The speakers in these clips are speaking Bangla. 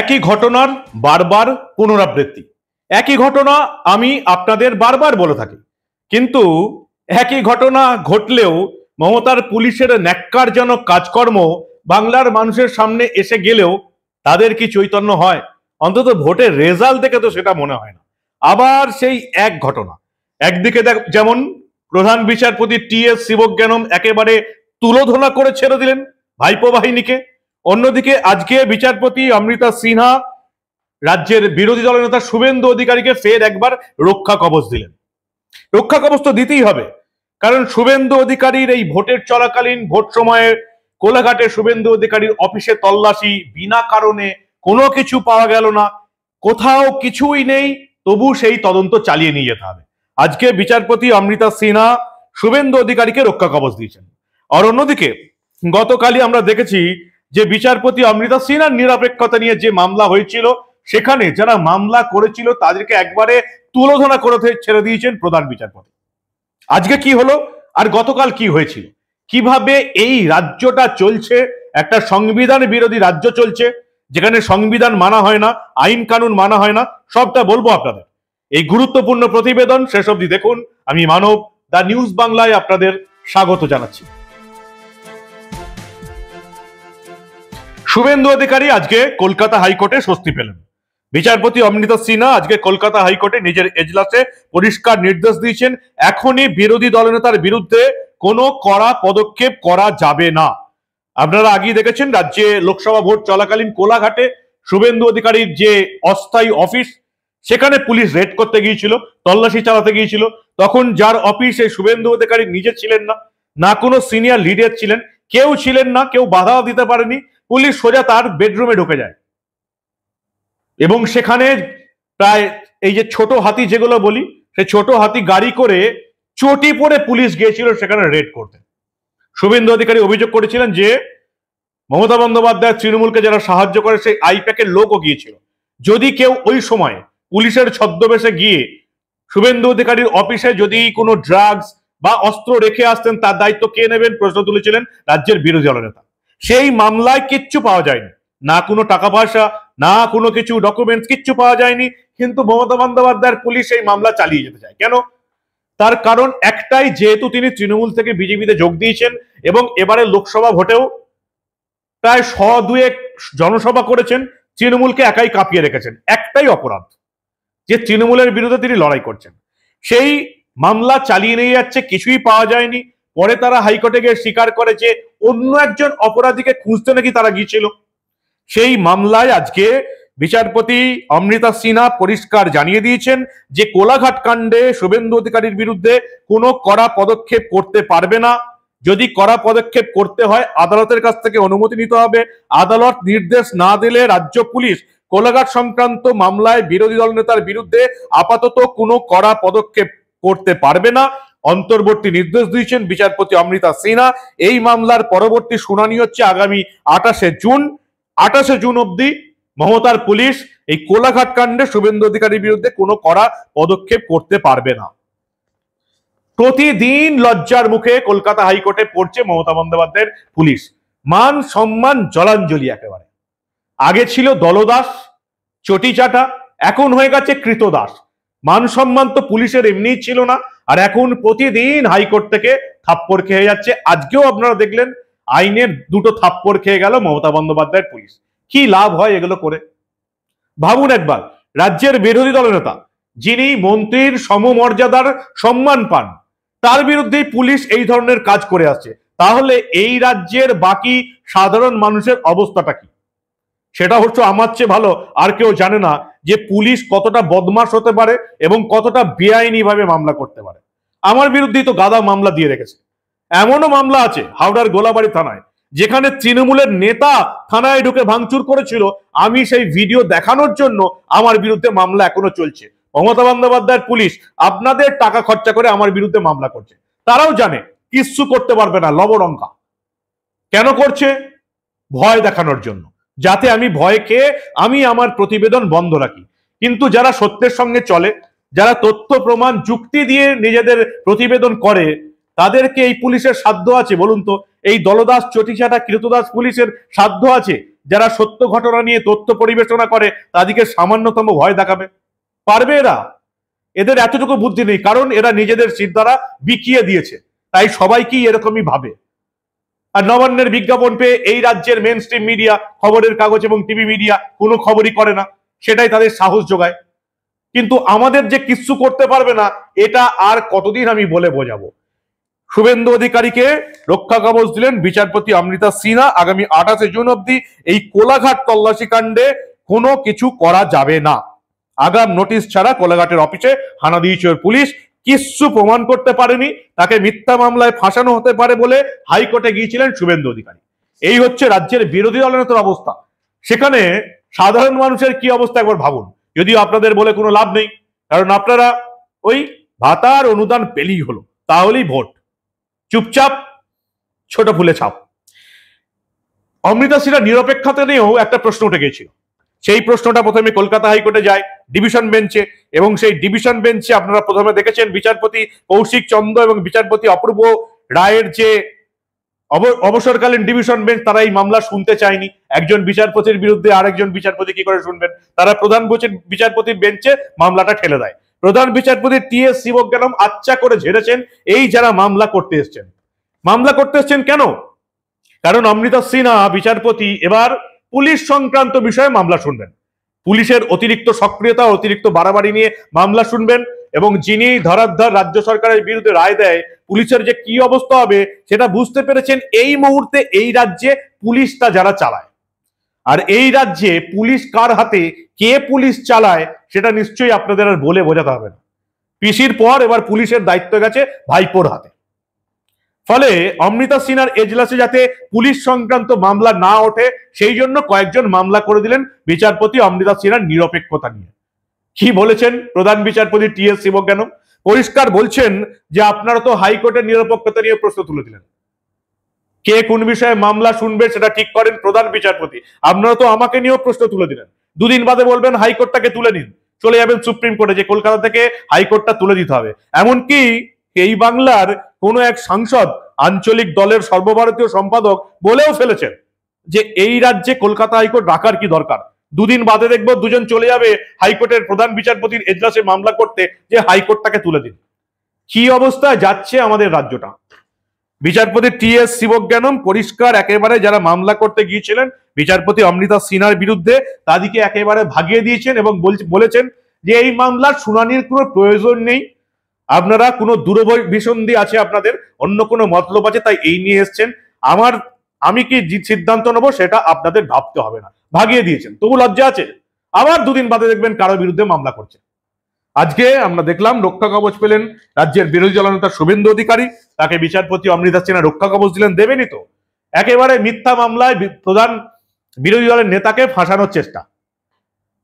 একই ঘটনার বারবার পুনরাবৃত্তি একই ঘটনা আমি আপনাদের বারবার বলে থাকি কিন্তু একই ঘটনা ঘটলেও মমতার পুলিশের ন্যাক্কারজনক কাজকর্ম বাংলার মানুষের সামনে এসে গেলেও তাদের কি চৈতন্য হয় অন্তত ভোটের রেজাল্ট দেখে তো সেটা মনে হয় না আবার সেই এক ঘটনা একদিকে দেখ যেমন প্রধান বিচারপতি টি এস শিবজ্ঞানম একেবারে তুলোধনা করে ছেড়ে দিলেন ভাইপো বাহিনীকে অন্যদিকে আজকে বিচারপতি অমৃতা সিনহা রাজ্যের বিরোধী দলনেতা শুভেন্দু অধিকারীকে ফের একবার রক্ষা কবচ দিলেন রক্ষা কবচ তো দিতেই হবে কারণ শুভেন্দু অধিকারীর এই ভোটের চলাকালীন ভোট সময়ে কোলাঘাটে শুভেন্দু অধিকারীর অফিসে তল্লাশি বিনা কারণে কোনো কিছু পাওয়া গেল না কোথাও কিছুই নেই তবু সেই তদন্ত চালিয়ে নিয়ে যেতে হবে আজকে বিচারপতি অমৃতা সিনহা শুভেন্দু অধিকারীকে রক্ষা কবচ দিয়েছেন আর অন্যদিকে গতকালই আমরা দেখেছি যে বিচারপতি অমৃতা সিনহার নিরপেক্ষতা নিয়ে যে মামলা হয়েছিল সেখানে যারা মামলা করেছিল তাদেরকে একবারে তুলোধনা করে ছেড়ে দিয়েছেন প্রধান বিচারপতি আজকে কি হলো আর গতকাল কি হয়েছিল কিভাবে এই রাজ্যটা চলছে একটা সংবিধান বিরোধী রাজ্য চলছে যেখানে সংবিধান মানা হয় না আইন কানুন মানা হয় না সবটা বলবো আপনাদের এই গুরুত্বপূর্ণ প্রতিবেদন শেষ অবধি দেখুন আমি মানব দ্য নিউজ বাংলায় আপনাদের স্বাগত জানাচ্ছি শুভেন্দু অধিকারী আজকে কলকাতা হাইকোর্টে স্বস্তি পেলেন বিচারপতি অমৃতা সিনহা আজকে কলকাতা হাইকোর্টে নিজের এজলাসে পরিষ্কার নির্দেশ দিয়েছেন এখনই বিরোধী দলনেতার বিরুদ্ধে কোনো কড়া পদক্ষেপ করা যাবে না আপনারা আগেই দেখেছেন রাজ্যে লোকসভা ভোট চলাকালীন কোলাঘাটে শুভেন্দু অধিকারীর যে অস্থায়ী অফিস সেখানে পুলিশ রেড করতে গিয়েছিল তল্লাশি চালাতে গিয়েছিল তখন যার অফিসে শুভেন্দু অধিকারী নিজে ছিলেন না না কোনো সিনিয়র লিডার ছিলেন কেউ ছিলেন না কেউ বাধা দিতে পারেনি পুলিশ সোজা তার বেডরুমে ঢুকে যায় এবং সেখানে প্রায় এই যে ছোট হাতি যেগুলো বলি সে ছোট হাতি গাড়ি করে চটি পরে পুলিশ গিয়েছিল সেখানে রেড করতে শুভেন্দু অধিকারী অভিযোগ করেছিলেন যে মমতা বন্দ্যোপাধ্যায় তৃণমূলকে যারা সাহায্য করে সেই আইপ্যাকের লোকও গিয়েছিল যদি কেউ ওই সময় পুলিশের ছদ্মবেশে গিয়ে শুভেন্দু অধিকারীর অফিসে যদি কোনো ড্রাগস বা অস্ত্র রেখে আসতেন তার দায়িত্ব কে নেবেন প্রশ্ন তুলেছিলেন রাজ্যের বিরোধী দলনেতা সেই মামলায় কিচ্ছু পাওয়া যায়নি না কোনো টাকা পয়সা না কোনো কিছু ডকুমেন্টস কিচ্ছু পাওয়া যায়নি কিন্তু মমতা বন্দ্যোপাধ্যায়ের পুলিশ এই মামলা চালিয়ে যেতে চায় কেন তার কারণ একটাই যেহেতু তিনি তৃণমূল থেকে বিজেপিতে যোগ দিয়েছেন এবং এবারে লোকসভা ভোটেও প্রায় শ দুয়েক জনসভা করেছেন তৃণমূলকে একাই কাঁপিয়ে রেখেছেন একটাই অপরাধ যে তৃণমূলের বিরুদ্ধে তিনি লড়াই করছেন সেই মামলা চালিয়ে নিয়ে যাচ্ছে কিছুই পাওয়া যায়নি পরে তারা হাইকোর্টে গিয়ে স্বীকার করে যে অন্য একজন অপরাধীকে খুঁজতে নাকি তারা গিয়েছিল সেই মামলায় আজকে বিচারপতি অমৃতা সিনহা পরিষ্কার জানিয়ে দিয়েছেন যে কোলাঘাট কাণ্ডে শুভেন্দু অধিকারীর বিরুদ্ধে কোনো কড়া পদক্ষেপ করতে পারবে না যদি কড়া পদক্ষেপ করতে হয় আদালতের কাছ থেকে অনুমতি নিতে হবে আদালত নির্দেশ না দিলে রাজ্য পুলিশ কোলাঘাট সংক্রান্ত মামলায় বিরোধী দল নেতার বিরুদ্ধে আপাতত কোনো কড়া পদক্ষেপ করতে পারবে না অন্তর্বর্তী নির্দেশ দিয়েছেন বিচারপতি অমৃতা সিনহা এই মামলার পরবর্তী শুনানি হচ্ছে আগামী আঠাশে জুন আঠাশে জুন অব্দি মমতার পুলিশ এই কোলাঘাট কাণ্ডে শুভেন্দু অধিকারীর বিরুদ্ধে কোনো কড়া পদক্ষেপ করতে পারবে না প্রতিদিন লজ্জার মুখে কলকাতা হাইকোর্টে পড়ছে মমতা বন্দ্যোপাধ্যায়ের পুলিশ মান সম্মান জলাঞ্জলি একেবারে আগে ছিল দলদাস চাটা এখন হয়ে গেছে কৃতদাস মান সম্মান তো পুলিশের এমনিই ছিল না আর এখন প্রতিদিন হাইকোর্ট থেকে থাপ্পড় খেয়ে যাচ্ছে আজকেও আপনারা দেখলেন আইনের দুটো থাপ্পড় খেয়ে গেল মমতা বন্দ্যোপাধ্যায়ের পুলিশ কি লাভ হয় এগুলো করে ভাবুন একবার রাজ্যের বিরোধী দলনেতা যিনি মন্ত্রীর সমমর্যাদার সম্মান পান তার বিরুদ্ধে পুলিশ এই ধরনের কাজ করে আসছে তাহলে এই রাজ্যের বাকি সাধারণ মানুষের অবস্থাটা কি সেটা হচ্ছে আমার চেয়ে ভালো আর কেউ জানে না যে পুলিশ কতটা বদমাস হতে পারে এবং কতটা বেআইনিভাবে মামলা করতে পারে আমার বিরুদ্ধেই তো গাদা মামলা দিয়ে রেখেছে এমনও মামলা আছে হাওড়ার গোলাবাড়ি থানায় যেখানে তৃণমূলের নেতা থানায় ঢুকে ভাঙচুর করেছিল আমি সেই ভিডিও দেখানোর জন্য আমার বিরুদ্ধে মামলা এখনো চলছে মমতা বন্দ্যোপাধ্যায়ের পুলিশ আপনাদের টাকা খরচা করে আমার বিরুদ্ধে মামলা করছে তারাও জানে কিচ্ছু করতে পারবে না লবরঙ্কা কেন করছে ভয় দেখানোর জন্য যাতে আমি ভয় খেয়ে আমি আমার প্রতিবেদন বন্ধ রাখি কিন্তু যারা সত্যের সঙ্গে চলে যারা তথ্য প্রমাণ যুক্তি দিয়ে নিজেদের প্রতিবেদন করে তাদেরকে এই পুলিশের সাধ্য আছে বলুন তো এই দলদাস চটিসাটা কৃতদাস পুলিশের সাধ্য আছে যারা সত্য ঘটনা নিয়ে তথ্য পরিবেশনা করে তাদেরকে সামান্যতম ভয় দেখাবে পারবে এরা এদের এতটুকু বুদ্ধি নেই কারণ এরা নিজেদের দ্বারা বিকিয়ে দিয়েছে তাই সবাইকেই এরকমই ভাবে আর নবান্নের বিজ্ঞাপন পেয়ে এই রাজ্যের মেন মিডিয়া খবরের কাগজ এবং টিভি মিডিয়া কোনো খবরই করে না সেটাই তাদের সাহস যোগায় কিন্তু আমাদের যে কিচ্ছু করতে পারবে না এটা আর কতদিন আমি বলে বোঝাবো শুভেন্দু অধিকারীকে রক্ষা কবচ দিলেন বিচারপতি অমৃতা সিনহা আগামী আঠাশে জুন অব্দি এই কোলাঘাট তল্লাশি কাণ্ডে কোনো কিছু করা যাবে না আগাম নোটিশ ছাড়া কোলাঘাটের অফিসে হানা দিয়েছে পুলিশ কিচ্ছু প্রমাণ করতে পারেনি তাকে মিথ্যা মামলায় ফাঁসানো হতে পারে বলে হাইকোর্টে গিয়েছিলেন শুভেন্দু অধিকারী এই হচ্ছে রাজ্যের বিরোধী দলের অবস্থা সেখানে সাধারণ মানুষের কি অবস্থা একবার ভাবুন যদিও আপনাদের বলে কোনো লাভ নেই কারণ আপনারা ওই ভাতার অনুদান পেলেই হলো তাহলেই ভোট চুপচাপ ছোট ফুলে ছাপ অমৃতা সিনহা নিরপেক্ষতা নিয়েও একটা প্রশ্ন উঠে গেছিল সেই প্রশ্নটা প্রথমে কলকাতা হাইকোর্টে যায় ডিভিশন বেঞ্চে এবং সেই ডিভিশন বেঞ্চে আপনারা প্রথমে দেখেছেন বিচারপতি কৌশিক চন্দ্র এবং বিচারপতি অপূর্ব রায়ের যে অবসরকালীন ডিভিশন বেঞ্চ তারা এই মামলা শুনতে চায়নি একজন বিচারপতির বিরুদ্ধে আরেকজন বিচারপতি কি করে শুনবেন তারা প্রধান বিচারপতির বেঞ্চে মামলাটা ঠেলে দেয় প্রধান বিচারপতি টি এস শিবজ্ঞানম আচ্ছা করে ঝেড়েছেন এই যারা মামলা করতে এসছেন মামলা করতে এসছেন কেন কারণ অমৃতা সিনহা বিচারপতি এবার পুলিশ সংক্রান্ত বিষয়ে মামলা শুনবেন পুলিশের অতিরিক্ত সক্রিয়তা অতিরিক্ত বাড়াবাড়ি নিয়ে মামলা শুনবেন এবং যিনি ধরাধর রাজ্য সরকারের বিরুদ্ধে রায় দেয় পুলিশের যে কি অবস্থা হবে সেটা বুঝতে পেরেছেন এই মুহূর্তে এই রাজ্যে পুলিশটা যারা চালায় আর এই রাজ্যে পুলিশ কার হাতে কে পুলিশ চালায় সেটা নিশ্চয়ই আপনাদের আর বলে বোঝাতে হবে না পিসির পর এবার পুলিশের দায়িত্ব গেছে ভাইপোর হাতে ফলে অমৃতা সিনহার এজলাসে যাতে পুলিশ সংক্রান্ত মামলা না ওঠে সেই জন্য কয়েকজন মামলা করে দিলেন বিচারপতি অমৃতা সিনহার নিরপেক্ষতা নিয়ে কি বলেছেন প্রধান বিচারপতি টি এস শিবজ্ঞান পরিষ্কার বলছেন যে আপনারা তো হাইকোর্টের নিরপেক্ষতা নিয়ে প্রশ্ন তুলে দিলেন কে কোন বিষয়ে মামলা শুনবে সেটা ঠিক করেন প্রধান বিচারপতি আপনারা তো আমাকে নিয়েও প্রশ্ন তুলে দিলেন দুদিন বাদে বলবেন হাইকোর্টটাকে তুলে নিন চলে যাবেন সুপ্রিম কোর্টে যে কলকাতা থেকে হাইকোর্টটা তুলে দিতে হবে এমনকি এই বাংলার কোনো এক সাংসদ আঞ্চলিক দলের সর্বভারতীয় সম্পাদক বলেও ফেলেছেন যে এই রাজ্যে কলকাতা হাইকোর্ট রাখার কি দরকার দুদিন বাদে দেখবো দুজন চলে যাবে হাইকোর্টের প্রধান বিচারপতির এজলাসে মামলা করতে যে হাইকোর্টটাকে তুলে দিন কি অবস্থায় যাচ্ছে আমাদের রাজ্যটা বিচারপতি টি এস শিবজ্ঞানম পরিষ্কার একেবারে যারা মামলা করতে গিয়েছিলেন বিচারপতি অমৃতা সিনহার বিরুদ্ধে তাদেরকে একেবারে ভাগিয়ে দিয়েছেন এবং বলেছেন যে এই মামলার শুনানির কোনো প্রয়োজন নেই আপনারা কোনো দূরভিসন্ধি আছে আপনাদের অন্য কোনো মতলব আছে তাই এই নিয়ে এসছেন আমার আমি কি সিদ্ধান্ত নেবো সেটা আপনাদের ভাবতে হবে না ভাগিয়ে দিয়েছেন তবু লজ্জা আছে আবার দুদিন বাদে দেখবেন কারোর বিরুদ্ধে মামলা করছে আজকে আমরা দেখলাম রক্ষা কবচ পেলেন রাজ্যের বিরোধী জলনেতা শুভেন্দু অধিকারী তাকে বিচারপতি অমৃতা সিনহা রক্ষা কবচ দিলেন দেবেনি তো একেবারে মিথ্যা মামলায় প্রধান বিরোধী দলের নেতাকে ফাঁসানোর চেষ্টা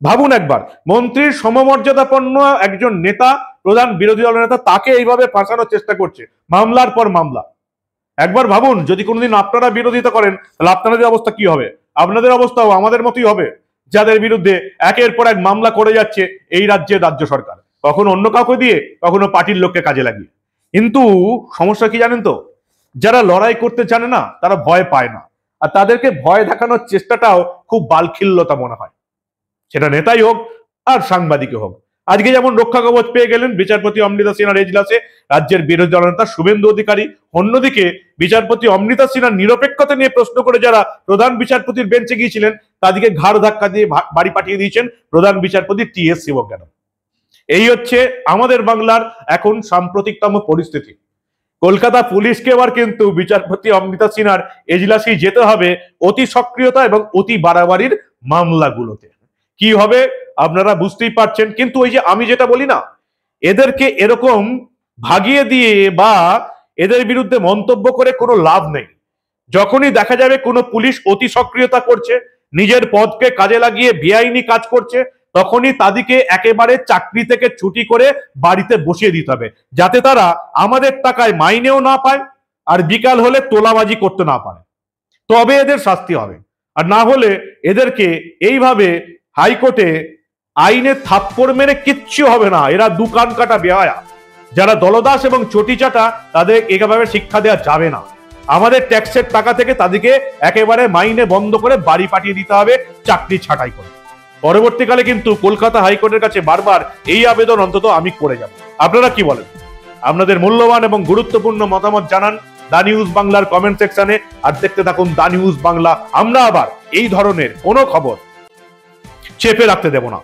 ভাবুন একবার মন্ত্রীর সমমর্যাদাপন্ন একজন নেতা প্রধান বিরোধী দলের নেতা তাকে এইভাবে ফাঁসানোর চেষ্টা করছে মামলার পর মামলা একবার ভাবুন যদি কোনোদিন আপনারা বিরোধিতা করেন তাহলে আপনাদের অবস্থা কি হবে আপনাদের অবস্থাও আমাদের মতোই হবে যাদের বিরুদ্ধে একের পর এক মামলা করে যাচ্ছে এই রাজ্যে রাজ্য সরকার কখনো অন্য কাউকে দিয়ে কখনো পার্টির লোককে কাজে লাগিয়ে কিন্তু সমস্যা কি জানেন তো যারা লড়াই করতে জানে না তারা ভয় পায় না আর তাদেরকে ভয় দেখানোর চেষ্টাটাও খুব বালখিল্যতা মনে হয় সেটা নেতাই হোক আর সাংবাদিকই হোক আজকে যেমন রক্ষা কবচ পেয়ে গেলেন বিচারপতি অমৃতা সিনহার এজলাসে রাজ্যের বিরোধী নেতা শুভেন্দু অধিকারী অন্যদিকে বিচারপতি অমৃতা সিনহার নিরপেক্ষতা নিয়ে প্রশ্ন করে যারা প্রধান বিচারপতির বেঞ্চে গিয়েছিলেন তাদেরকে ঘাড় ধাক্কা দিয়ে বাড়ি পাঠিয়ে দিয়েছেন প্রধান বিচারপতি টি এস শিবজ্ঞান এই হচ্ছে আমাদের বাংলার এখন সাম্প্রতিকতম পরিস্থিতি কলকাতা পুলিশকে এবার কিন্তু বিচারপতি অমৃতা সিনহার এজলাসেই যেতে হবে অতি সক্রিয়তা এবং অতি বাড়াবাড়ির মামলাগুলোতে কি হবে আপনারা বুঝতেই পারছেন কিন্তু ওই যে আমি যেটা বলি না এদেরকে এরকম ভাগিয়ে দিয়ে বা এদের বিরুদ্ধে মন্তব্য করে কোনো লাভ নেই যখনই দেখা যাবে কোনো পুলিশ অতি সক্রিয়তা করছে নিজের পদকে কাজে লাগিয়ে বেআইনি কাজ করছে তখনই তাদেরকে একেবারে চাকরি থেকে ছুটি করে বাড়িতে বসিয়ে দিতে হবে যাতে তারা আমাদের টাকায় মাইনেও না পায় আর বিকাল হলে তোলাবাজি করতে না পারে তবে এদের শাস্তি হবে আর না হলে এদেরকে এইভাবে হাইকোর্টে আইনে থাপ্পড় মেরে কিচ্ছু হবে না এরা দুকান কাটা বেয়া যারা দলদাস এবং চটিচাটা তাদের এভাবে শিক্ষা দেওয়া যাবে না আমাদের ট্যাক্সের টাকা থেকে তাদেরকে একেবারে মাইনে বন্ধ করে বাড়ি পাঠিয়ে দিতে হবে চাকরি ছাঁটাই করে পরবর্তীকালে কিন্তু কলকাতা হাইকোর্টের কাছে বারবার এই আবেদন অন্তত আমি করে যাব আপনারা কি বলেন আপনাদের মূল্যবান এবং গুরুত্বপূর্ণ মতামত জানান দা নিউজ বাংলার কমেন্ট সেকশনে আর দেখতে থাকুন দা নিউজ বাংলা আমরা আবার এই ধরনের কোনো খবর চেপে রাখতে দেব না